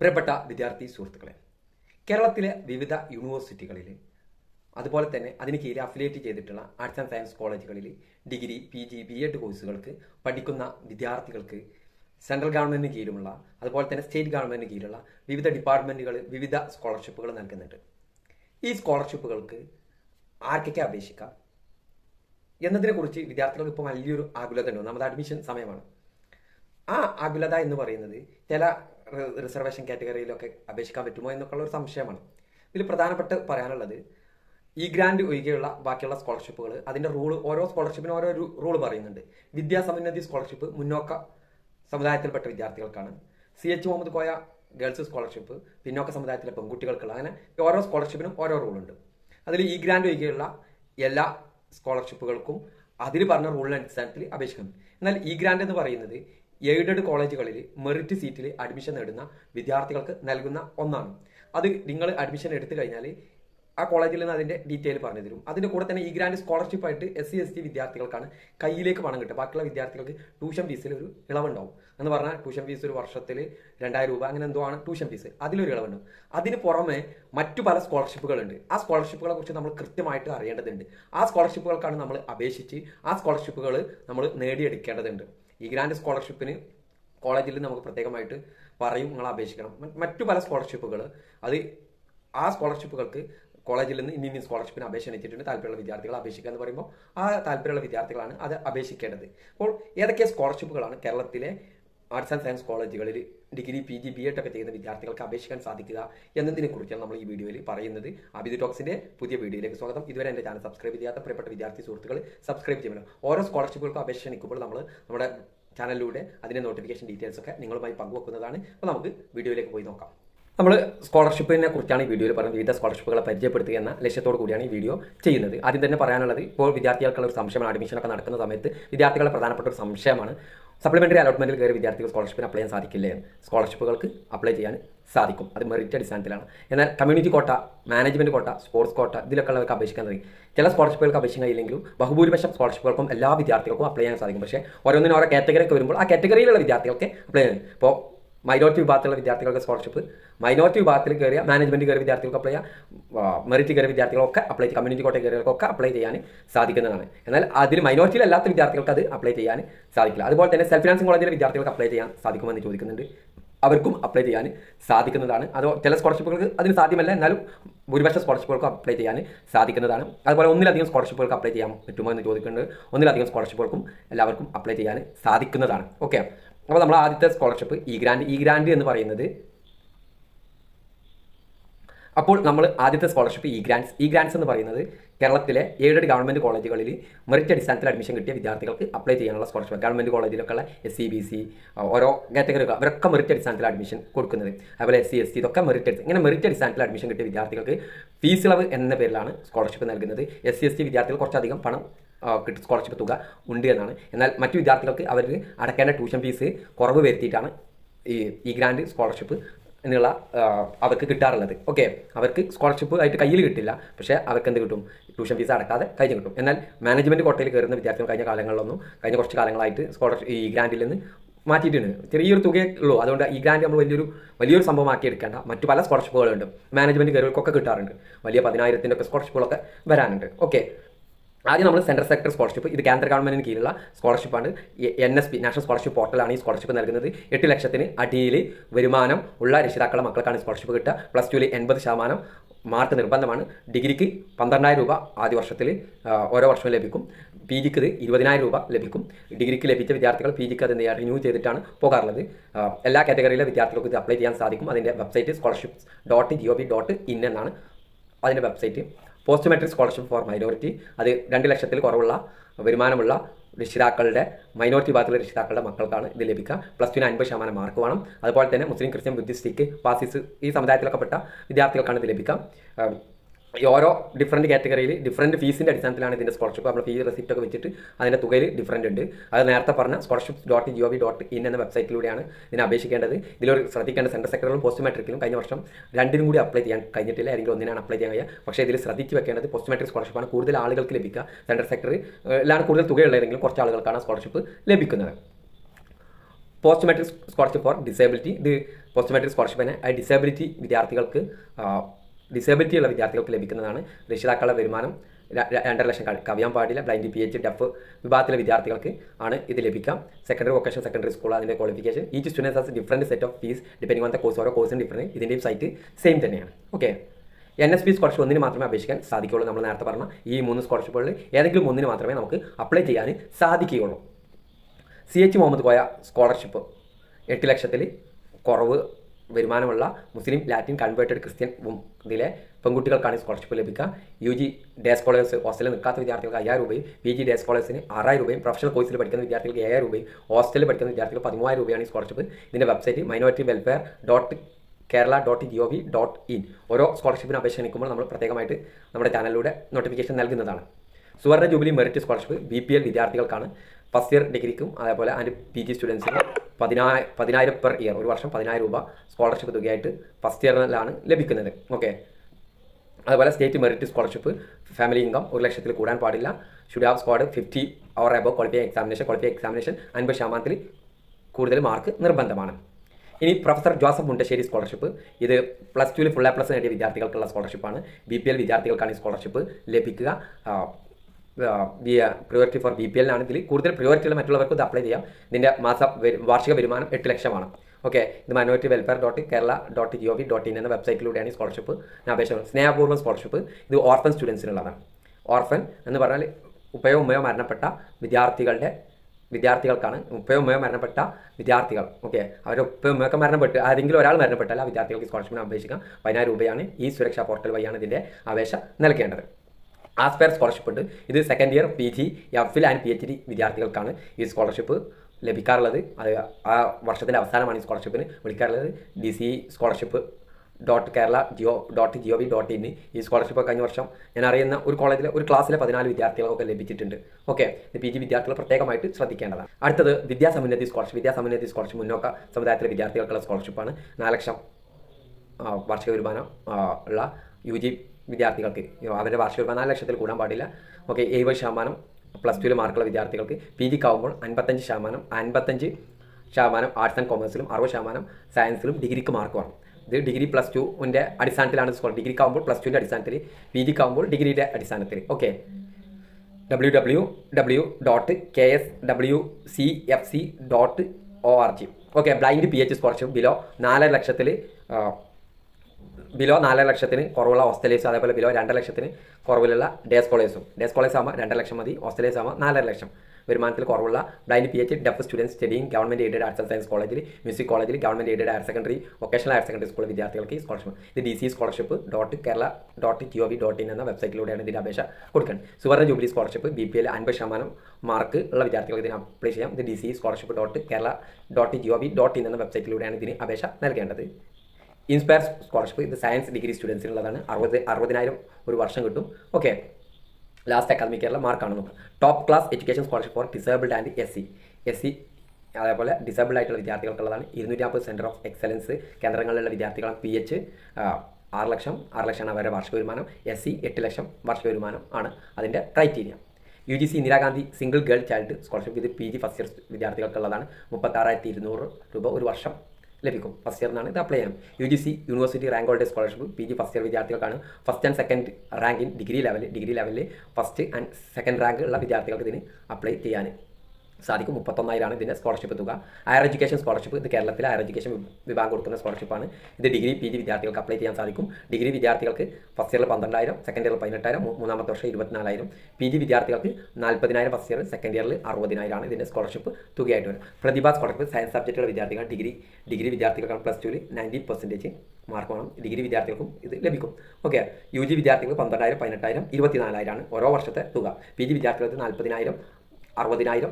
പ്രിയപ്പെട്ട വിദ്യാർത്ഥി സുഹൃത്തുക്കളെ കേരളത്തിലെ വിവിധ യൂണിവേഴ്സിറ്റികളിൽ അതുപോലെ തന്നെ അതിന് കീഴിൽ അഫിലിയേറ്റ് ചെയ്തിട്ടുള്ള ആർട്സ് ആൻഡ് സയൻസ് കോളേജുകളിൽ degree P G B Ed കോഴ്സുകൾക്ക് പഠിക്കുന്ന വിദ്യാർത്ഥികൾക്ക് സെൻട്രൽ ഗവൺമെന്റിന് കീഴിലുമുള്ള അതുപോലെ തന്നെ സ്റ്റേറ്റ് ഗവൺമെന്റിന് കീഴിലുള്ള വിവിധ ഡിപ്പാർട്ട്മെന്റുകൾ വിവിധ സ്കോളർഷിപ്പുകൾ നൽകുന്നുണ്ട് ഈ സ്കോളർഷിപ്പുകൾക്ക് ആർക്കൊക്കെ അപേക്ഷിക്കാം എന്നതിനെക്കുറിച്ച് വിദ്യാർത്ഥികൾക്ക് ഇപ്പോൾ വലിയൊരു ആകുലത ഉണ്ട് നമ്മുടെ അഡ്മിഷൻ സമയമാണ് ആ ആകുലത എന്ന് പറയുന്നത് ചില റിസർവേഷൻ കാറ്റഗറിയിലൊക്കെ അപേക്ഷിക്കാൻ പറ്റുമോ എന്നൊക്കെയുള്ള ഒരു സംശയമാണ് ഇതിൽ പ്രധാനപ്പെട്ട് പറയാനുള്ളത് ഈ ഗ്രാൻഡ് ഒഴികെയുള്ള ബാക്കിയുള്ള സ്കോളർഷിപ്പുകൾ അതിന്റെ റൂൾ ഓരോ സ്കോളർഷിപ്പിനും ഓരോ റൂൾ പറയുന്നുണ്ട് വിദ്യാസമുന്നതി സ്കോളർഷിപ്പ് മുന്നോക്ക സമുദായത്തിൽപ്പെട്ട വിദ്യാർത്ഥികൾക്കാണ് C H Muhammad Koya girls scholarship പിന്നോക്ക സമുദായത്തിലെ പെൺകുട്ടികൾക്കുള്ള അങ്ങനെ ഓരോ സ്കോളർഷിപ്പിനും ഓരോ റൂളുണ്ട് അതിൽ ഈ ഗ്രാൻഡ് ഒഴികെയുള്ള എല്ലാ സ്കോളർഷിപ്പുകൾക്കും അതിൽ പറഞ്ഞ റൂളിനനുസരണത്തിൽ അപേക്ഷിക്കുന്നു എന്നാൽ ഈ ഗ്രാൻഡ് എന്ന് പറയുന്നത് എയ്ഡഡ് കോളേജുകളിൽ മെറിറ്റ് സീറ്റിൽ അഡ്മിഷൻ നേടുന്ന വിദ്യാർത്ഥികൾക്ക് നൽകുന്ന ഒന്നാണ് അത് നിങ്ങൾ അഡ്മിഷൻ എടുത്തു കഴിഞ്ഞാൽ ആ കോളേജിൽ നിന്ന് അതിന്റെ ഡീറ്റെയിൽ പറഞ്ഞു തരും അതിന്റെ കൂടെ തന്നെ ഈ ഗ്രാൻഡ് സ്കോളർഷിപ്പ് ആയിട്ട് എസ് സി എസ് ടി വിദ്യാർത്ഥികൾക്കാണ് കയ്യിലേക്ക് പണം കിട്ടുക ബാക്കിയുള്ള വിദ്യാർത്ഥികൾക്ക് ട്യൂഷൻ ഫീസിൽ ഒരു ഇളവുണ്ടാവും എന്ന് പറഞ്ഞാൽ ട്യൂഷൻ ഫീസ് ഒരു വർഷത്തിൽ രണ്ടായിരം രൂപ അങ്ങനെ എന്തോ ആണ് ട്യൂഷൻ ഫീസ് അതിലൊരു ഇളവുണ്ടാവും അതിന് പുറമെ മറ്റു പല സ്കോളർഷിപ്പുകളുണ്ട് ആ സ്കോളർഷിപ്പുകളെ കുറിച്ച് നമ്മൾ കൃത്യമായിട്ട് അറിയേണ്ടതുണ്ട് ആ സ്കോളർഷിപ്പുകൾക്കാണ് നമ്മൾ അപേക്ഷിച്ച് ആ സ്കോളർഷിപ്പുകൾ നമ്മൾ നേടിയെടുക്കേണ്ടതുണ്ട് ഈ ഗ്രാൻഡ് സ്കോളർഷിപ്പിന് കോളേജിൽ നമുക്ക് പ്രത്യേകമായിട്ട് പറയും നിങ്ങൾ അപേക്ഷിക്കണം മറ്റു പല സ്കോളർഷിപ്പുകൾ അത് ആ സ്കോളർഷിപ്പുകൾക്ക് കോളേജിൽ നിന്ന് ഇനി സ്കോളർഷിപ്പിന് അപേക്ഷ അണിച്ചിട്ടുണ്ട് താല്പര്യമുള്ള വിദ്യാർത്ഥികൾ അപേക്ഷിക്കുക എന്ന് പറയുമ്പോൾ ആ താല്പര്യമുള്ള വിദ്യാർത്ഥികളാണ് അത് അപേക്ഷിക്കേണ്ടത് അപ്പോൾ ഏതൊക്കെ സ്കോളർഷിപ്പുകളാണ് കേരളത്തിലെ ആർട്സ് ആൻഡ് സയൻസ് കോളേജുകളിൽ degree P G B Ed ഒക്കെ ചെയ്യുന്ന വിദ്യാർത്ഥികൾക്ക് അപേക്ഷിക്കാൻ സാധിക്കുക എന്നതിനെ കുറിച്ചാണ് നമ്മൾ ഈ വീഡിയോയിൽ പറയുന്നത് അബിദ് ടോക്സിന്റെ പുതിയ വീഡിയോയിലേക്ക് സ്വാഗതം ഇതുവരെ എന്റെ ചാനൽ സബ്സ്ക്രൈബ് ചെയ്യാത്ത പ്രിയപ്പെട്ട വിദ്യാർത്ഥി സുഹൃത്തുക്കൾ സബ്സ്ക്രൈബ് ചെയ്യണം ഓരോ സ്കോളർഷിപ്പുകൾക്കും അപേക്ഷ നിൽക്കുമ്പോൾ നമ്മൾ നമ്മുടെ ചാനലിലൂടെ അതിന്റെ നോട്ടിഫിക്കേഷൻ ഡീറ്റെയിൽസ് ഒക്കെ നിങ്ങളുമായി പങ്കുവെക്കുന്നതാണ് അപ്പോൾ നമുക്ക് വീഡിയോയിലേക്ക് പോയി നോക്കാം നമ്മൾ സ്കോളർഷിപ്പിനെ കുറിച്ചാണ് ഈ വീഡിയോയിൽ പറയുന്നത് വിവിധ സ്കോളർഷിപ്പുകളെ പരിചയപ്പെടുത്തുക എന്ന ലക്ഷ്യത്തോടു കൂടിയാണ് ഈ വീഡിയോ ചെയ്യുന്നത് ആദ്യം തന്നെ പറയാനുള്ളത് ഇപ്പോൾ വിദ്യാർത്ഥികൾക്കുള്ള ഒരു സംശയമാണ് അഡ്മിഷനൊക്കെ നടക്കുന്ന സമയത്ത് വിദ്യാർത്ഥികളെ പ്രധാനപ്പെട്ട ഒരു സംശയമാണ് സപ്ലിമെൻ്ററി അലോട്ട്മെൻറ്റിൽ കയറി വിദ്യാർത്ഥികൾ സ്കോളർഷിപ്പിന് അപ്ലൈ ചെയ്യാൻ സാധിക്കില്ലേ സ്കോളർഷിപ്പുകൾക്ക് അപ്ലൈ ചെയ്യാൻ സാധിക്കും അത് മെറിറ്റ് അടിസ്ഥാനത്തിലാണ് എന്നാൽ കമ്മ്യൂണിറ്റി കോട്ട മാനേജ്മെൻറ്റ് കോട്ട സ്പോർട്സ് കോട്ട ഇതിലൊക്കെ ഉള്ളവർക്ക് അപേക്ഷിക്കാൻ തുടങ്ങി ചില സ്കോളർഷിപ്പുകൾക്ക് അപേക്ഷിക്കാൻ കഴിയില്ലെങ്കിലും ബഹുഭൂരിപക്ഷം സ്കോളർഷിപ്പുകൾക്കും എല്ലാ വിദ്യാർത്ഥികൾക്കും അപ്ലൈ ചെയ്യാൻ സാധിക്കും പക്ഷേ ഓരോന്നിനും ഓരോ കാറ്റഗറിയൊക്കെ വരുമ്പോൾ ആ കാറ്റഗറിയിലുള്ള വിദ്യാർത്ഥികൾക്ക് അപ്ലൈ ചെയ്യാൻ ഇപ്പോൾ മൈനോറിറ്റി വിഭാഗത്തിലുള്ള വിദ്യാർത്ഥികൾക്ക് സ്കോളർഷിപ്പ് മൈനോറിറ്റി വിഭാഗത്തിൽ കയറിയ മാനേജ്മെൻറ്റ് കയറിയ വിദ്യാർത്ഥികൾക്ക് അപ്ലൈ ചെയ്യാം മെറിറ്റ് കയറിയ വിദ്യാർത്ഥികളൊക്കെ അപ്ലൈ കമ്മ്യൂണിറ്റി കോട്ട കയറിയവർക്കൊക്കെ അപ്ലൈ ചെയ്യാൻ സാധിക്കുന്നതാണ് എന്നാൽ അതിൽ അല്ലാത്ത വിദ്യാർത്ഥികൾക്ക് അത് അപ്ലൈ ചെയ്യാൻ സാധിക്കില്ല അതുപോലെ തന്നെ സെൽഫ് ഫിനാൻസിങ് കോളേജിലെ വിദ്യാർത്ഥികൾക്ക് അപ്ലൈ ചെയ്യാൻ സാധിക്കുമെന്ന് ചോദിക്കുന്നുണ്ട് അവർക്കും അപ്ലൈ ചെയ്യാൻ സാധിക്കുന്നതാണ് അതോ ചില സ്കോളർഷിപ്പുകൾക്ക് അതിന് സാധ്യമല്ല എന്നാലും ഭൂരിപക്ഷ സ്കോളർഷിപ്പുകൾക്ക് അപ്ലൈ ചെയ്യാൻ സാധിക്കുന്നതാണ് അതുപോലെ ഒന്നിലധികം സ്കോളർഷിപ്പുകൾക്ക് അപ്ലൈ ചെയ്യാൻ പറ്റുമോ എന്ന് ചോദിക്കുന്നുണ്ട് ഒന്നിലധികം സ്കോളർഷിപ്പുകൾക്കും എല്ലാവർക്കും അപ്ലൈ ചെയ്യാൻ സാധിക്കുന്നതാണ് ഓക്കെ അപ്പോൾ നമ്മൾ ആദ്യത്തെ scholarship E grant E grant എന്ന് പറയുന്നത് അപ്പോൾ നമ്മൾ ആദ്യത്തെ scholarship E grants E grants എന്ന് പറയുന്നത് കേരളത്തിലെ എയ്ഡഡ് ഗവൺമെൻറ് കോളേജുകളിൽ മെറിറ്റ് അടിസ്ഥാനത്തിൽ അഡ്മിഷൻ കിട്ടിയ വിദ്യാർത്ഥികൾക്ക് അപ്ലൈ ചെയ്യാനുള്ള സ്കോളർഷിപ്പ് ഗവൺമെൻറ് കോളേജിലൊക്കെയുള്ള എസ് സി ബി സി ഓരോ കാറ്റഗറി അവരൊക്കെ മെറിറ്റ് അടിസ്ഥാനത്തിൽ അഡ്മിഷൻ കൊടുക്കുന്നത് അതുപോലെ എസ് സി എസ് സി ഇതൊക്കെ മെറിറ്റ് ഇങ്ങനെ മെറിറ്റ് അടിസ്ഥാനത്തിൽ അഡ്മിഷൻ കിട്ടിയ വിദ്യാർത്ഥികൾക്ക് ഫീസ് ഇളവ് എന്ന പേരിലാണ് സ്കോളർഷിപ്പ് നൽകുന്നത് എസ് സി എസ് സി വിദ്യാർത്ഥികൾ കുറച്ചധികം പണം കിട്ടും സ്കോളർഷിപ്പ് തുക ഉണ്ട് എന്നാണ് എന്നാൽ മറ്റു വിദ്യാർത്ഥികൾക്ക് അവർ അടയ്ക്കേണ്ട ട്യൂഷൻ ഫീസ് കുറവ് വരുത്തിയിട്ടാണ് ഈ ഈ ഗ്രാൻഡ് സ്കോളർഷിപ്പ് എന്നുള്ള അവർക്ക് കിട്ടാറുള്ളത് ഓക്കെ അവർക്ക് സ്കോളർഷിപ്പ് ആയിട്ട് കയ്യിൽ കിട്ടില്ല പക്ഷേ അവർക്ക് എന്ത് കിട്ടും ട്യൂഷൻ ഫീസ് അടക്കാതെ കഴിഞ്ഞ് കിട്ടും എന്നാൽ മാനേജ്മെൻറ്റ് കോട്ടയിൽ കയറുന്ന വിദ്യാർത്ഥികൾ കഴിഞ്ഞ കാലങ്ങളിലൊന്നും കഴിഞ്ഞ കുറച്ച് കാലങ്ങളായിട്ട് സ്കോളർഷിപ്പ് ഈ ഗ്രാൻഡിൽ നിന്ന് മാറ്റിയിട്ടുണ്ട് ചെറിയൊരു തുകയേ ഉള്ളൂ അതുകൊണ്ട് ഈ ഗ്രാൻഡ് നമ്മൾ വലിയൊരു വലിയൊരു സംഭവമാക്കി എടുക്കേണ്ട മറ്റു പല സ്കോളർഷിപ്പുകളുണ്ട് മാനേജ്മെൻറ്റ് കയറുകൾക്കൊക്കെ കിട്ടാറുണ്ട് വലിയ പതിനായിരത്തിൻ്റെ ഒക്കെ സ്കോളർഷിപ്പുകളൊക്കെ വരാനുണ്ട് ഓക്കെ ആദ്യം നമ്മൾ സെൻട്രൽ സെക്ടർ സ്കോളർഷിപ്പ് ഇത് കേന്ദ്ര ഗവൺമെൻറ്റിന് കീഴിലുള്ള സ്കോളർഷിപ്പാണ് N S P national scholarship പോർട്ടലാണ് ഈ സ്കോളർഷിപ്പ് നൽകുന്നത് എട്ട് ലക്ഷത്തിന് അടിയിൽ വരുമാനം ഉള്ള രക്ഷിതാക്കളെ മക്കൾക്കാണ് സ്കോളർഷിപ്പ് കിട്ടുക പ്ലസ് ടുവിൽ എൺപത് ശതമാനം മാർക്ക് നിർബന്ധമാണ് ഡിഗ്രിക്ക് പന്ത്രണ്ടായിരം രൂപ ആദ്യ വർഷത്തിൽ ഓരോ വർഷവും ലഭിക്കും പി ജിക്ക് ഇത് ഇരുപതിനായിരം രൂപ ലഭിക്കും ഡിഗ്രിക്ക് ലഭിച്ച വിദ്യാർത്ഥികൾ പി ജിക്ക് അത് എന്ത് റിന്യൂ ചെയ്തിട്ടാണ് പോകാറുള്ളത് എല്ലാ കാറ്റഗറിയിലെ വിദ്യാർത്ഥികൾക്ക് ഇത് അപ്ലൈ ചെയ്യാൻ സാധിക്കും അതിൻ്റെ website scholarship dot G O V dot in എന്നാണ് അതിൻ്റെ website post matric scholarship for minority അത് രണ്ട് ലക്ഷത്തിൽ കുറവുള്ള വരുമാനമുള്ള രക്ഷിതാക്കളുടെ മൈനോറിറ്റി വിഭാഗത്തിലെ രക്ഷിതാക്കളുടെ മക്കൾക്കാണ് ഇത് ലഭിക്കുക പ്ലസ് ടുവിന് അൻപത് ശതമാനം മാർക്ക് വേണം അതുപോലെ തന്നെ മുസ്ലിം ക്രിസ്ത്യൻ ബുദ്ധിസ്റ്റിക്ക് പാസിസ് ഈ സമുദായത്തിലൊക്കെപ്പെട്ട പെട്ട വിദ്യാർത്ഥികൾക്കാണ് ഇത് ലഭിക്കുക ഓരോ ഡിഫറൻറ്റ് കാറ്റഗറിയിൽ ഡിഫറൻറ്റ് ഫീസിൻ്റെ അടിസ്ഥാനത്തിലാണ് ഇതിൻ്റെ സ്കോളർഷിപ്പ് നമ്മൾ ഫീ റെസിപ്റ്റ് ഒക്കെ വെച്ചിട്ട് അതിൻ്റെ തുകയിൽ ഡിഫറൻറ്റ് ഉണ്ട് അത് നേരത്തെ പറഞ്ഞ scholarship dot G O V dot in എന്ന വെബ്സൈറ്റിലൂടെയാണ് ഇതിനെ അപേക്ഷിക്കേണ്ടത് ഇതിലൊരു ശ്രദ്ധിക്കേണ്ട സെൻട്രൽ സെക്രട്ടറിയും പോസ്റ്റ് മെട്രിക്കിലും കഴിഞ്ഞ വർഷം രണ്ടിനും കൂടി അപ്ലൈ ചെയ്യാൻ കഴിഞ്ഞിട്ടില്ല അല്ലെങ്കിൽ ഒന്നിനാണ് അപ്ലൈ ചെയ്യാൻ കഴിയുക പക്ഷേ ഇതിൽ ശ്രദ്ധിച്ച് വെക്കേണ്ടത് പോസ്റ്റ് മാട്രിക് സ്കോളർഷിപ്പാണ് കൂടുതൽ ആളുകൾക്ക് ലഭിക്കുക സെൻട്രൽ സെക്രട്ടറിയിലാണ് കൂടുതൽ തുകയുള്ളതെങ്കിലും കുറച്ച് ആളുകൾക്കാണ് സ്കോളർഷിപ്പ് ലഭിക്കുന്നത് post matric scholarship for disability ഇത് പോസ്റ്റ് സ്കോളർഷിപ്പ് സ്കോളർഷിപ്പിനെ ഡിസേബിലിറ്റി വിദ്യാർത്ഥികൾക്ക് ഡിസേബിലിറ്റിയുള്ള ഉള്ള വിദ്യാർത്ഥികൾക്ക് ലഭിക്കുന്നതാണ് രക്ഷിതാക്കളുടെ വരുമാനം രണ്ടര ലക്ഷം കവിയാൻ പാടില്ല ബ്ലൈൻഡ് പി എച്ച് ഡഫ് വിഭാഗത്തിലെ വിദ്യാർത്ഥികൾക്ക് ആണ് ഇത് ലഭിക്കാം സെക്കൻഡറി വൊക്കേഷൻ സെക്കൻഡറി സ്കൂൾ അതിൻ്റെ ക്വാളിഫിക്കേഷൻ ഈ students has different set of fees depending on the course ഓരോ കോഴ്സും ഡിഫറൻറ്റ് ഇതിൻ്റെയും സൈറ്റ് സെയിം തന്നെയാണ് okay N S P scholarship ഒന്നിന് മാത്രമേ അപേക്ഷിക്കാൻ സാധിക്കുകയുള്ളൂ നമ്മൾ നേരത്തെ പറഞ്ഞ ഈ മൂന്ന് സ്കോളർഷിപ്പുകളിൽ ഏതെങ്കിലും ഒന്നിന് മാത്രമേ നമുക്ക് അപ്ലൈ ചെയ്യാൻ സാധിക്കുകയുള്ളൂ C H Muhammad Koya scholarship എട്ട് ലക്ഷത്തിൽ കുറവ് വരുമാനമുള്ള മുസ്ലിം ലാറ്റിൻ കൺവേർട്ടഡ് ക്രിസ്ത്യൻ ഇതിലെ പെൺകുട്ടികൾക്കാണ് സ്കോളർഷിപ്പ് ലഭിക്കുക യു ജി ഡേസ് കോളേജ് ഹോസ്റ്റലിൽ നിൽക്കാത്ത വിദ്യാർത്ഥികൾക്ക് അയ്യായിരം രൂപയും പി ജി ഡേസ് കോളേജിന് ആറായിരം രൂപയും പ്രൊഫഷണൽ കോഴ്സിൽ പഠിക്കുന്ന വിദ്യാർത്ഥികൾക്ക് ഏഴായിരം രൂപയും ഹോസ്റ്റലിൽ പഠിക്കുന്ന വിദ്യാർത്ഥികൾക്ക് പതിമൂവായിരം രൂപയാണ് ഈ സ്കോളർഷിപ്പ് ഇതിൻ്റെ website minority welfare dot Kerala dot G O V dot in ഓരോ സ്കോളർഷിപ്പിന് അപേക്ഷ നിൽക്കുമ്പോൾ നമ്മൾ പ്രത്യേകമായിട്ട് നമ്മുടെ ചാനലിലൂടെ നോട്ടിഫിക്കേഷൻ നൽകുന്നതാണ് Suvarna jubilee merit scholarship B P L വിദ്യാർത്ഥികൾക്കാണ് ഫസ്റ്റ് ഇയർ ഡിഗ്രിക്കും അതേപോലെ അതിൻ്റെ പി ജി സ്റ്റുഡൻസിന് പതിനായ പതിനായിരം പെർ ഇയർ ഒരു വർഷം പതിനായിരം രൂപ സ്കോളർഷിപ്പ് തുകയായിട്ട് ഫസ്റ്റ് ഇയറിലാണ് ലഭിക്കുന്നത് ഓക്കെ അതുപോലെ state merit scholarship family income ഒരു ലക്ഷത്തിൽ കൂടാൻ പാടില്ല should have scored fifty or above qualify examination qualify examination അൻപത് ശതമാനത്തിൽ കൂടുതൽ മാർക്ക് നിർബന്ധമാണ് ഇനി പ്രൊഫസർ ജോസഫ് മുണ്ടശ്ശേരി സ്കോളർഷിപ്പ് ഇത് പ്ലസ് ടുവിൽ ഫുൾ എ പ്ലസ് നേടിയ വിദ്യാർത്ഥികൾക്കുള്ള സ്കോളർഷിപ്പാണ് ബി പി എൽ വിദ്യാർത്ഥികൾക്കാണ് ഈ സ്കോളർഷിപ്പ് ലഭിക്കുക പ്രിയോറിറ്റി ഫോർ ബി പി എല്ലിനാണെങ്കിൽ കൂടുതൽ ഉള്ള മറ്റുള്ളവർക്ക് ഇത് അപ്ലൈ ചെയ്യാം ഇതിൻ്റെ മാസ വാർഷിക വരുമാനം എട്ട് ലക്ഷമാണ് ഓക്കെ ഇത് minority welfare dot Kerala dot G O V dot in എന്ന വെബ്സൈറ്റിലൂടെയാണ് ഈ സ്കോളർഷിപ്പ് അപേക്ഷ സ്നേഹപൂർവ്വം സ്കോളർഷിപ്പ് ഇത് ഓർഫൻ സ്റ്റുഡൻസിനുള്ളതാണ് ഓർഫൻ എന്ന് പറഞ്ഞാൽ ഉപ്പയോ ഉമ്മയോ മരണപ്പെട്ട വിദ്യാർത്ഥികളുടെ വിദ്യാർത്ഥികൾക്കാണ് ഉപ്പയോ ഉമ്മയോ മരണപ്പെട്ട വിദ്യാർത്ഥികൾ ഓക്കെ അവരുടെ ഉപ്പയോ ഉമ്മയൊക്കെ മരണപ്പെട്ട് ആരെങ്കിലും ഒരാൾ മരണപ്പെട്ടാൽ ആ വിദ്യാർത്ഥികൾക്ക് സ്കോളർഷിപ്പിന് അപേക്ഷിക്കാം പതിനായിരം രൂപയാണ് ഈ സുരക്ഷാ പോർട്ടൽ വഴിയാണ് ഇതിൻ്റെ അപേക്ഷ നൽകേണ്ടത് ആസ്പയർ സ്കോളർഷിപ്പ് ഉണ്ട് ഇത് സെക്കൻഡ് ഇയർ പി ജി എഫിൽ ആൻഡ് പി എച്ച് ഡി വിദ്യാർത്ഥികൾക്കാണ് ഈ സ്കോളർഷിപ്പ് ലഭിക്കാറുള്ളത് അത് ആ വർഷത്തിൻ്റെ അവസാനമാണ് ഈ സ്കോളർഷിപ്പിന് വിളിക്കാറുള്ളത് D C scholarship dot Kerala ജിയോ dot G O V dot in ഈ സ്കോളർഷിപ്പ് കഴിഞ്ഞ വർഷം ഞാൻ അറിയുന്ന ഒരു കോളേജിലെ ഒരു ക്ലാസ്സിലെ പതിനാല് വിദ്യാർത്ഥികൾക്കൊക്കെ ലഭിച്ചിട്ടുണ്ട് ഓക്കെ പി ജി വിദ്യാർത്ഥികൾ പ്രത്യേകമായിട്ട് ശ്രദ്ധിക്കേണ്ടതാണ് അടുത്തത് വിദ്യാസമുന്നതി സ്കോളർഷിപ്പ് വിദ്യാസമുന്നതി സ്കോളർഷിപ്പ് മുന്നോക്ക സമുദായത്തിലെ വിദ്യാർത്ഥികൾക്കുള്ള സ്കോളർഷിപ്പാണ് നാല് ലക്ഷം വാർഷിക വരുമാനം ഉള്ള യു ജി വിദ്യാർത്ഥികൾക്ക് അവരുടെ വാർഷികം നാല് ലക്ഷത്തിൽ കൂടാൻ പാടില്ല ഓക്കെ എഴുപത് ശതമാനം പ്ലസ് ടുവിൽ മാർക്കുള്ള വിദ്യാർത്ഥികൾക്ക് പി ജിക്കാവുമ്പോൾ അൻപത്തഞ്ച് ശതമാനം അൻപത്തഞ്ച് ശതമാനം ആർട്സ് ആൻഡ് കോമേഴ്സിലും അറുപത് ശതമാനം സയൻസിലും ഡിഗ്രിക്ക് മാർക്ക് വേണം ഇത് ഡിഗ്രി പ്ലസ് ടുവിൻ്റെ അടിസ്ഥാനത്തിലാണ് സ്കോളർ ഡിഗ്രിക്ക് ആകുമ്പോൾ പ്ലസ് ടുവിൻ്റെ അടിസ്ഥാനത്തിൽ പി ജിക്ക് ആകുമ്പോൾ ഡിഗ്രിയുടെ അടിസ്ഥാനത്തിൽ okay W W W dot K S W C F C dot O R G okay blind P H scholarship below നാല് ലക്ഷത്തിൽ ബിലോ നാല് ലക്ഷത്തിന് കുറവുള്ള ഹോസ്റ്റലേഴ്സും അതേപോലെ ബിലോ രണ്ട് ലക്ഷത്തിന് കുറവിലുള്ള ഡേ സ്കോളേഴ്സും ഡേ സ്കോളേഴ്സ് ആകുമ്പോൾ രണ്ട് ലക്ഷം മതി ഹോസ്റ്റലേഴ്സ് ആകുമ്പോൾ നാലര ലക്ഷം വരുമാനത്തിൽ കുറവുള്ള blind P H deaf students സ്റ്റഡിയും government aided arts and science കോളേജിൽ മ്യൂസിക് കോളേജിൽ government aided higher secondary vocational higher secondary school വിദ്യാർത്ഥികൾക്ക് ഈ സ്കോളർഷിപ്പ് ഇത് D C e scholarship dot Kerala dot G O V dot in എന്ന വെബ്സൈറ്റിലൂടെയാണ് ഇതിൻ്റെ അപേക്ഷ കൊടുക്കുന്നത് Suvarna jubilee scholarship B P L അൻപത് ശതമാനം മാർക്ക് ഉള്ള വിദ്യാർത്ഥികൾ ഇതിന് അപ്ലൈ ചെയ്യാം ഇത് D C e scholarship dot Kerala dot G O V dot in എന്ന വെബ്സൈറ്റിലൂടെയാണ് ഇതിന് അപേക്ഷ നൽകേണ്ടത് ഇൻസ്പയർ സ്കോളർഷിപ്പ് ഇത് സയൻസ് ഡിഗ്രി സ്റ്റുഡൻസിനുള്ളതാണ് അറുപത് അറുപതിനായിരം ഒരു വർഷം കിട്ടും ഓക്കെ ലാസ്റ്റ് അക്കാദമിക് ഇയറിലെ മാർക്കാണ് നോക്കുക top class education scholarship for disabled and S C S C അതേപോലെ ഡിസേബിൾഡ് ആയിട്ടുള്ള വിദ്യാർത്ഥികൾക്കുള്ളതാണ് ഇരുന്നൂറ്റി അമ്പത് സെൻറ്റർ ഓഫ് എക്സലൻസ് കേന്ദ്രങ്ങളിലുള്ള വിദ്യാർത്ഥികളാണ് പി എച്ച് ആറ് ലക്ഷം ആറ് ലക്ഷമാണ് അവരുടെ വാർഷിക വരുമാനം എസ് സി എട്ട് ലക്ഷം വാർഷിക വരുമാനം ആണ് അതിൻ്റെ criteria U G C Indira Gandhi single girl child scholarship ഇത് പി ജി ഫസ്റ്റ് ഇയർ വിദ്യാർത്ഥികൾക്കുള്ളതാണ് മുപ്പത്താറായിരത്തി ഇരുന്നൂറ് രൂപ ഒരു വർഷം ലഭിക്കും ഫസ്റ്റ് ഇയർ ഇത് അപ്ലൈ ചെയ്യാം U G C university rank holiday scholarship P G first year വിദ്യാർത്ഥികൾക്കാണ് first and second rank in degree level degree ലെവലിൽ first and second rank ഉള്ള വിദ്യാർത്ഥികൾക്ക് ഇതിന് അപ്ലൈ ചെയ്യാൻ സാധിക്കും മുപ്പത്തൊന്നായിരമാണ് ഇതിൻ്റെ സ്കോളർഷിപ്പ് തുക ഹയർ എഡ്യൂക്കേഷൻ സ്കോളർഷിപ്പ് ഇത് കേരളത്തിലെ ഹയർ എഡ്യൂക്കേഷൻ വിഭാഗം കൊടുക്കുന്ന സ്കോളർഷിപ്പാണ് ഇത് ഡിഗ്രി പി ജി വിദ്യാർത്ഥികൾക്ക് അപ്ലൈ ചെയ്യാൻ സാധിക്കും ഡിഗ്രി വിദ്യാർത്ഥികൾക്ക് ഫസ്റ്റ് ഇയറിൽ പന്ത്രണ്ടായിരം സെക്കൻഡ് ഇയറിൽ പതിനെട്ടായിരം മൂന്നാമത്തെ വർഷം ഇരുപത്തിനാലായിരം പി ജി വിദ്യാർത്ഥികൾക്ക് നാൽപ്പതിനായിരം ഫസ്റ്റ് ഇയർ സെക്കൻഡ് ഇയറിൽ അറുപതിനായിരമാണ് ഇതിൻ്റെ സ്കോളർഷിപ്പ് തുകയായിട്ട് വരും പ്രതിഭാ സ്കോളർഷിപ്പ് സയൻസ് സബ്ജക്റ്റുള്ള വിദ്യാർത്ഥികൾ ഡിഗ്രി ഡിഗ്രി വിദ്യാർത്ഥികൾക്കാണ് പ്ലസ് ടുവിൽ നയൻറ്റി പെർസെൻറ്റേജ് മാർക്ക് വേണം ഡിഗ്രി വിദ്യാർത്ഥികൾക്കും ഇത് ലഭിക്കും ഓക്കെ യു ജി വിദ്യാർത്ഥികൾക്ക് പന്ത്രണ്ടായിരം പതിനെട്ടായിരം ഇരുപത്തിനാലായിരമാണ് ഓരോ വർഷത്തെ തുക പി ജി വിദ്യാർത്ഥികൾക്ക് നാൽപ്പതിനായിരം അറുപതിനായിരം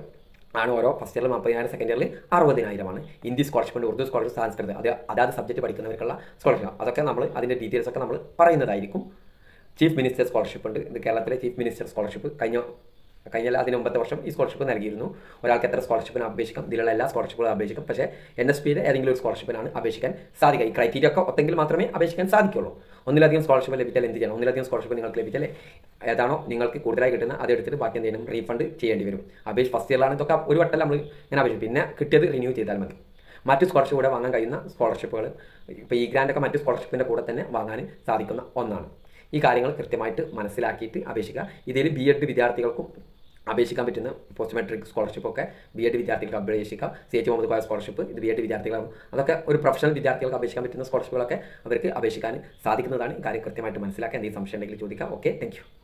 ആണ് ഓരോ ഫസ്റ്റ് ഇയറിൽ മുപ്പതിനായിരം സെക്കൻഡ് ഇയറിൽ അറുപതിനായിരമാണ് ഹിന്ദി സ്കോളർഷിപ്പ് ഉണ്ട് ഉറുദു സ്കോളർഷിപ്പ് സാൻസ്കൃത് അത് അതാത് സബ്ജക്റ്റ് പഠിക്കുന്നവർക്കുള്ള സ്കോളർഷിപ്പ് അതൊക്കെ നമ്മൾ അതിൻ്റെ ഡീറ്റെയിൽസ് ഒക്കെ നമ്മൾ പറയുന്നതായിരിക്കും ചീഫ് മിനിസ്റ്റർ സ്കോളർഷിപ്പ് ഉണ്ട് ഇത് കേരളത്തിലെ ചീഫ് മിനിസ്റ്റർ സ്കോളർഷിപ്പ് കഴിഞ്ഞ കഴിഞ്ഞ അതിന് മുമ്പത്തെ വർഷം ഈ സ്കോളർഷിപ്പ് നൽകിയിരുന്നു ഒരാൾക്ക് എത്ര സ്കോളർഷിപ്പിന് അപേക്ഷിക്കാം ഇതിലുള്ള എല്ലാ സ്കോളർഷിപ്പുകളും അപേക്ഷിക്കാം പക്ഷേ എൻ എസ് പിയുടെ ഏതെങ്കിലും ഒരു സ്കോളർഷിപ്പിനാണ് അപേക്ഷിക്കാൻ സാധിക്കുക ഈ ക്രൈറ്റീരിയ ഒക്കെ ഒത്തെങ്കിൽ മാത്രമേ അപേക്ഷിക്കാൻ സാധിക്കുള്ളൂ ഒന്നിലധികം സ്കോളർഷിപ്പ് ലഭിച്ചാൽ എന്ത് ചെയ്യണം ഒന്നിലധികം സ്കോളർഷിപ്പ് നിങ്ങൾക്ക് ലഭിച്ചാൽ ഏതാണോ നിങ്ങൾക്ക് കൂടുതലായി കിട്ടുന്ന അതെടുത്തിട്ട് ബാക്കി എന്തെങ്കിലും റീഫണ്ട് ചെയ്യേണ്ടി വരും അപേക്ഷ ഫസ്റ്റ് ഇയറിലാണ് ഇതൊക്കെ ഒരു വട്ടം നമ്മൾ ഞാൻ അപേക്ഷ പിന്നെ കിട്ടിയത് റിന്യൂ ചെയ്താൽ മതി മറ്റ് സ്കോളർഷിപ്പ് കൂടെ വാങ്ങാൻ കഴിയുന്ന സ്കോളർഷിപ്പുകൾ ഇപ്പോൾ ഈ ഗ്രാൻഡൊക്കെ മറ്റ് സ്കോളർഷിപ്പിൻ്റെ കൂടെ തന്നെ വാങ്ങാൻ സാധിക്കുന്ന ഒന്നാണ് ഈ കാര്യങ്ങൾ കൃത്യമായിട്ട് മനസ്സിലാക്കിയിട്ട് അപേക്ഷിക്കുക ഇതിൽ ബി എഡ് വിദ്യാർത്ഥികൾക്കും അപേക്ഷിക്കാൻ പറ്റുന്ന പോസ്റ്റ് മെട്രിക് സ്കോളർഷിപ്പ് ഒക്കെ ബി എഡ് വിദ്യാർത്ഥികൾക്ക് അപേക്ഷിക്കാം C H Muhammad Koya scholarship ഇത് ബി എഡ് വിദ്യാർത്ഥികളാകും അതൊക്കെ ഒരു പ്രൊഫഷണൽ വിദ്യാർത്ഥികൾക്ക് അപേക്ഷിക്കാൻ പറ്റുന്ന സ്കോളർഷിപ്പുകളൊക്കെ അവർക്ക് അപേക്ഷിക്കാൻ സാധിക്കുന്നതാണ് കാര്യം കൃത്യമായിട്ട് മനസ്സിലാക്കാൻ എന്തെങ്കിലും സംശയം ഉണ്ടെങ്കിൽ ചോദിക്കാം ഓക്കെ താങ്ക്